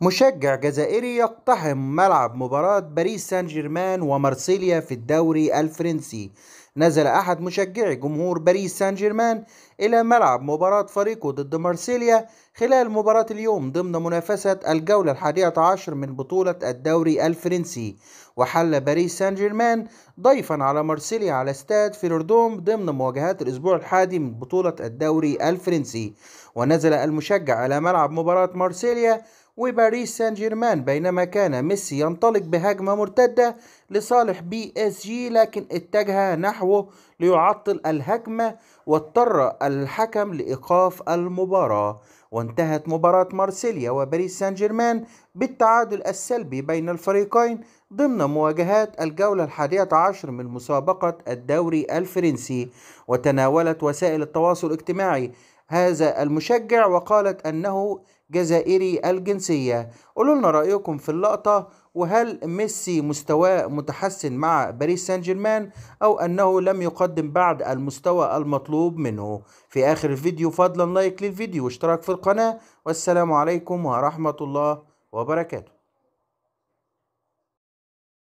مشجع جزائري يقتحم ملعب مباراة باريس سان جيرمان ومارسيليا في الدوري الفرنسي نزل أحد مشجعي جمهور باريس سان جيرمان إلى ملعب مباراة فريقه ضد مارسيليا خلال مباراة اليوم ضمن منافسة الجولة الحادية عشر من بطولة الدوري الفرنسي وحل باريس سان جيرمان ضيفا على مارسيليا على استاد فيلوردوم ضمن مواجهات الأسبوع الحادي من بطولة الدوري الفرنسي ونزل المشجع إلى ملعب مباراة مارسيليا وباريس سان جيرمان بينما كان ميسي ينطلق بهجمة مرتدة لصالح بي اس جي لكن اتجه نحوه ليعطل الهجمة واضطر الحكم لإيقاف المباراة وانتهت مباراة مارسيليا وباريس سان جيرمان بالتعادل السلبي بين الفريقين ضمن مواجهات الجولة الحادية عشر من مسابقة الدوري الفرنسي وتناولت وسائل التواصل الاجتماعي هذا المشجع وقالت أنه جزائري الجنسية قولوا لنا رأيكم في اللقطة وهل ميسي مستواه متحسن مع باريس سان جيرمان أو أنه لم يقدم بعد المستوى المطلوب منه في آخر الفيديو فضلا لايك للفيديو واشتراك في القناة والسلام عليكم ورحمة الله وبركاته